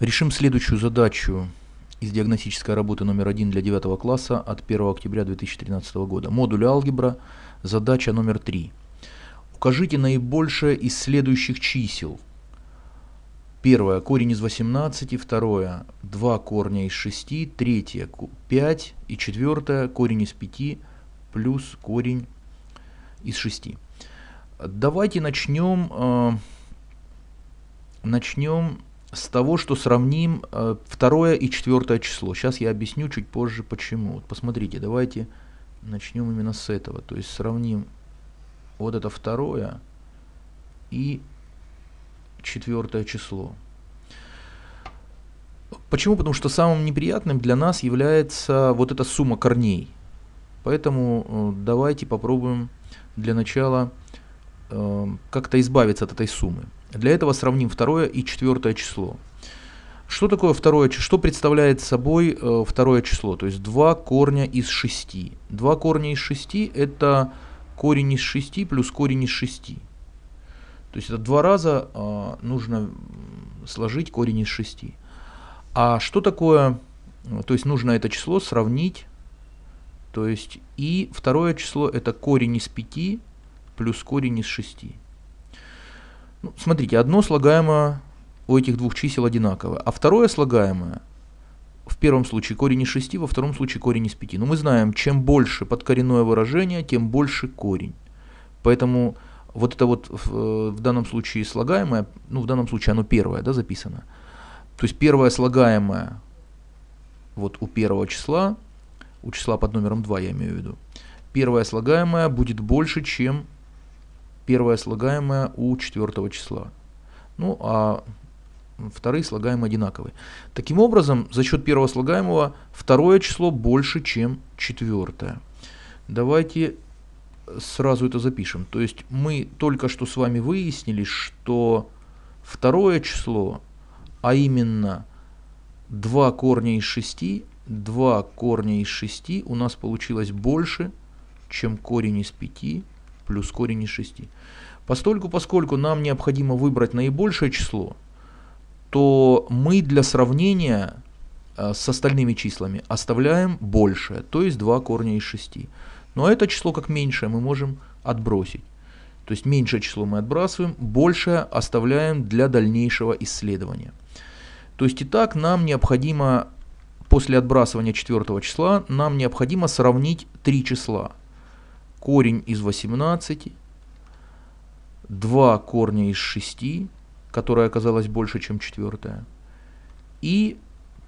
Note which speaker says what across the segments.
Speaker 1: Решим следующую задачу из диагностической работы номер 1 для 9 класса от 1 октября 2013 года. Модуль алгебра, задача номер 3. Укажите наибольшее из следующих чисел. Первое, корень из 18, второе, 2 корня из 6, третье, 5 и четвертое, корень из 5 плюс корень из 6. Давайте начнем, э, начнем с того, что сравним э, второе и четвертое число. Сейчас я объясню чуть позже почему. Вот посмотрите, давайте начнем именно с этого. То есть сравним вот это второе и четвертое число. Почему? Потому что самым неприятным для нас является вот эта сумма корней. Поэтому э, давайте попробуем для начала э, как-то избавиться от этой суммы. Для этого сравним второе и четвертое число. Что такое второе число? Что представляет собой э, второе число? То есть два корня из шести. Два корня из шести это корень из шести плюс корень из шести. То есть это два раза э, нужно сложить корень из шести. А что такое, э, то есть нужно это число сравнить, то есть и второе число это корень из пяти плюс корень из шести. Ну, смотрите, одно слагаемое у этих двух чисел одинаково, а второе слагаемое в первом случае корень из 6, во втором случае корень из 5. Но мы знаем, чем больше подкоренное выражение, тем больше корень. Поэтому вот это вот в, э, в данном случае слагаемое, ну в данном случае оно первое, да, записано. То есть первое слагаемое вот у первого числа, у числа под номером 2 я имею в виду, первое слагаемое будет больше, чем первое слагаемое у четвертого числа. Ну а вторые слагаемые одинаковые. Таким образом, за счет первого слагаемого второе число больше, чем четвертое. Давайте сразу это запишем. То есть мы только что с вами выяснили, что второе число, а именно 2 корня из 6, 2 корня из 6 у нас получилось больше, чем корень из 5, плюс корень из 6. Постольку, поскольку нам необходимо выбрать наибольшее число, то мы для сравнения э, с остальными числами оставляем большее, то есть 2 корня из 6. Но это число как меньшее мы можем отбросить. То есть меньшее число мы отбрасываем, большее оставляем для дальнейшего исследования. То есть и так нам необходимо, после отбрасывания четвертого числа, нам необходимо сравнить три числа – корень из 18, 2 корня из 6, которая оказалась больше, чем четвертая, и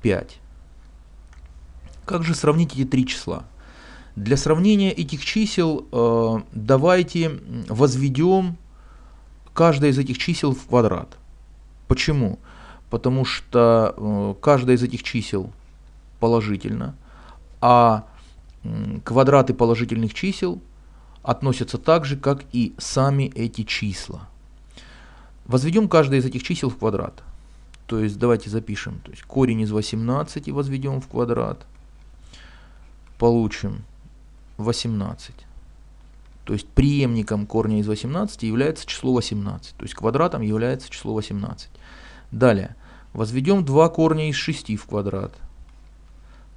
Speaker 1: 5. Как же сравнить эти три числа? Для сравнения этих чисел э, давайте возведем каждое из этих чисел в квадрат. Почему? Потому что э, каждое из этих чисел положительно, а э, квадраты положительных чисел – относятся так же, как и сами эти числа. Возведем каждое из этих чисел в квадрат. То есть давайте запишем. То есть корень из 18 возведем в квадрат. Получим 18. То есть преемником корня из 18 является число 18. То есть квадратом является число 18. Далее. Возведем два корня из 6 в квадрат.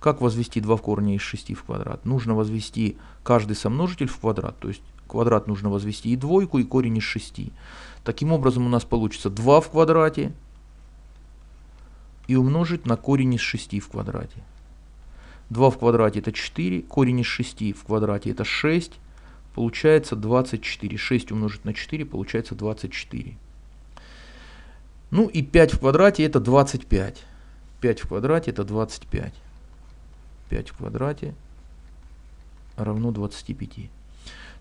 Speaker 1: Как возвести 2 в корне из 6 в квадрат? Нужно возвести каждый сомножитель в квадрат, то есть квадрат нужно возвести и двойку, и корень из 6. Таким образом у нас получится 2 в квадрате и умножить на корень из 6 в квадрате. 2 в квадрате это 4, корень из 6 в квадрате это 6, получается 24. 6 умножить на 4 получается 24. Ну и 5 в квадрате это 25. 5 в квадрате это 25. 5 в квадрате равно 25.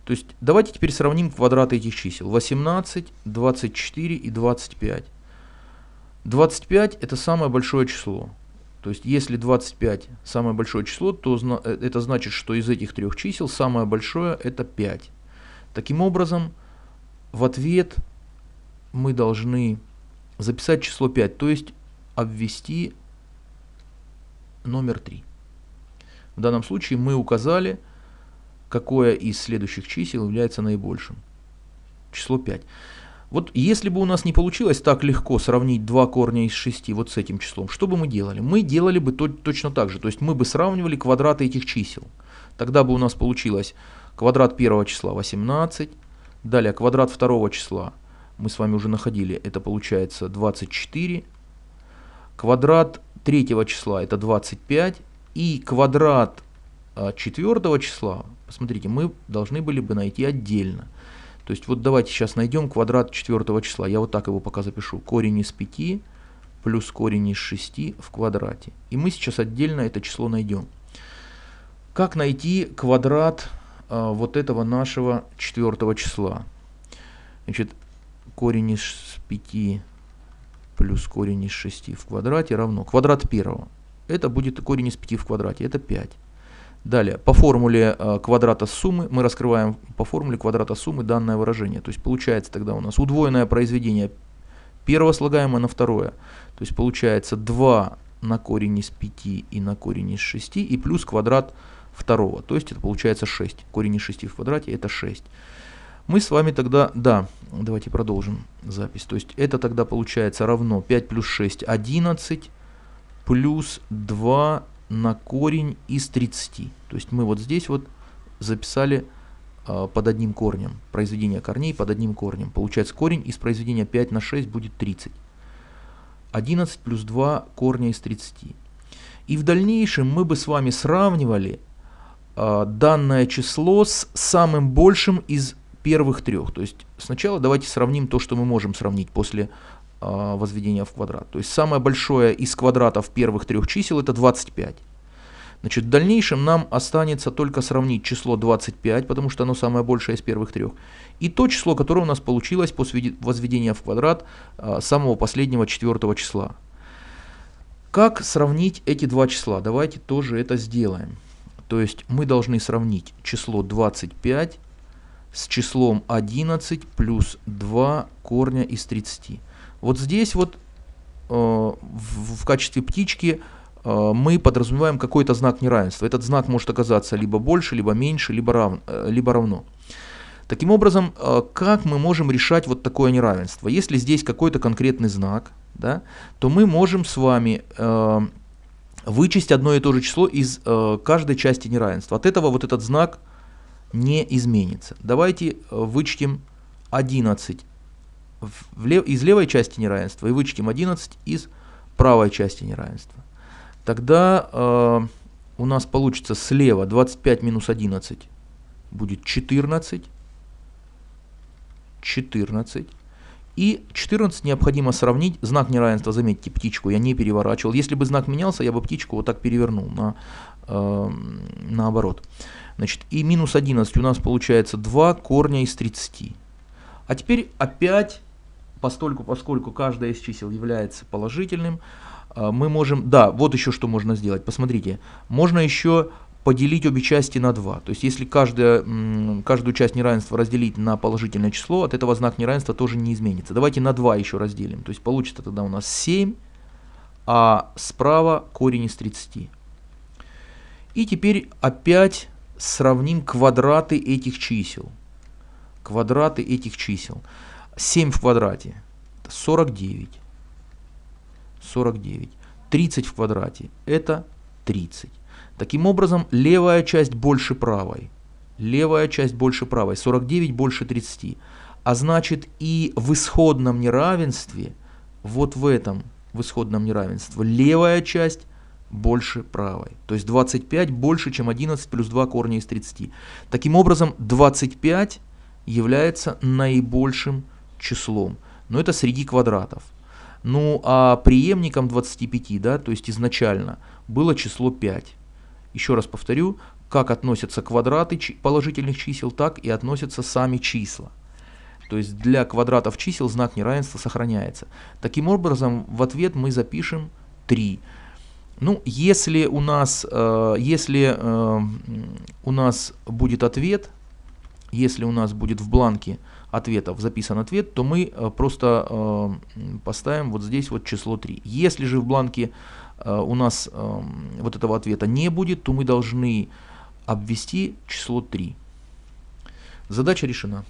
Speaker 1: То есть давайте теперь сравним квадраты этих чисел. 18, 24 и 25. 25 это самое большое число. То есть если 25 самое большое число, то э, это значит, что из этих трех чисел самое большое это 5. Таким образом, в ответ мы должны записать число 5, то есть обвести номер 3. В данном случае мы указали, какое из следующих чисел является наибольшим. Число 5. Вот если бы у нас не получилось так легко сравнить два корня из 6 вот с этим числом, что бы мы делали? Мы делали бы то, точно так же, то есть мы бы сравнивали квадраты этих чисел. Тогда бы у нас получилось квадрат первого числа 18, далее квадрат второго числа мы с вами уже находили, это получается 24, квадрат третьего числа это 25, и квадрат а, четвертого числа, посмотрите, мы должны были бы найти отдельно. То есть вот давайте сейчас найдем квадрат четвертого числа. Я вот так его пока запишу. Корень из 5 плюс корень из 6 в квадрате. И мы сейчас отдельно это число найдем. Как найти квадрат а, вот этого нашего четвертого числа? Значит, корень из 5 плюс корень из 6 в квадрате равно квадрат первого. Это будет корень из 5 в квадрате, это 5. Далее, по формуле э, квадрата суммы, мы раскрываем по формуле квадрата суммы данное выражение. То есть получается тогда у нас удвоенное произведение первого слагаемого на второе. То есть получается 2 на корень из 5 и на корень из 6 и плюс квадрат второго. То есть это получается 6. Корень из 6 в квадрате это 6. Мы с вами тогда, да, давайте продолжим запись. То есть это тогда получается равно 5 плюс 6, 11 плюс 2 на корень из 30. То есть мы вот здесь вот записали э, под одним корнем. Произведение корней под одним корнем. Получается корень из произведения 5 на 6 будет 30. 11 плюс 2 корня из 30. И в дальнейшем мы бы с вами сравнивали э, данное число с самым большим из первых трех. То есть сначала давайте сравним то, что мы можем сравнить после а, возведения в квадрат. То есть самое большое из квадратов первых трех чисел это 25. Значит, в дальнейшем нам останется только сравнить число 25, потому что оно самое большее из первых трех, и то число, которое у нас получилось после возведения в квадрат а, самого последнего четвертого числа. Как сравнить эти два числа? Давайте тоже это сделаем. То есть мы должны сравнить число 25 с числом 11 плюс 2 корня из 30. Вот здесь вот э, в качестве птички э, мы подразумеваем какой-то знак неравенства. Этот знак может оказаться либо больше, либо меньше, либо, рав... Э, либо равно. Таким образом, как мы можем решать вот такое неравенство? Если здесь какой-то конкретный знак, да, то мы можем с вами вычесть одно и то же число из каждой части неравенства. От этого вот этот знак не изменится. Давайте вычтем 11 в лев, из левой части неравенства и вычтем 11 из правой части неравенства. Тогда э, у нас получится слева 25 минус 11 будет 14. 14. И 14 необходимо сравнить. Знак неравенства, заметьте, птичку я не переворачивал. Если бы знак менялся, я бы птичку вот так перевернул на, э, наоборот. Значит, и минус 11 у нас получается 2 корня из 30. А теперь опять постольку, поскольку каждое из чисел является положительным, э, мы можем, да, вот еще что можно сделать, посмотрите, можно еще поделить обе части на 2. То есть если каждая, каждую часть неравенства разделить на положительное число, от этого знак неравенства тоже не изменится. Давайте на 2 еще разделим. То есть получится тогда у нас 7, а справа корень из 30. И теперь опять сравним квадраты этих чисел. Квадраты этих чисел. 7 в квадрате, 49. 49. 30 в квадрате, это 30. Таким образом, левая часть больше правой. Левая часть больше правой, 49 больше 30. А значит и в исходном неравенстве, вот в этом в исходном неравенстве, левая часть больше правой. То есть 25 больше, чем 11 плюс 2 корня из 30. Таким образом, 25 является наибольшим числом, но это среди квадратов. Ну а преемником 25, да, то есть изначально, было число 5. Еще раз повторю, как относятся квадраты положительных чисел, так и относятся сами числа. То есть для квадратов чисел знак неравенства сохраняется. Таким образом, в ответ мы запишем 3. Ну, если у нас, э, если э, у нас будет ответ, если у нас будет в бланке ответов записан ответ, то мы э, просто э, поставим вот здесь вот число 3. Если же в бланке э, у нас вот этого ответа не будет, то мы должны обвести число 3. Задача решена.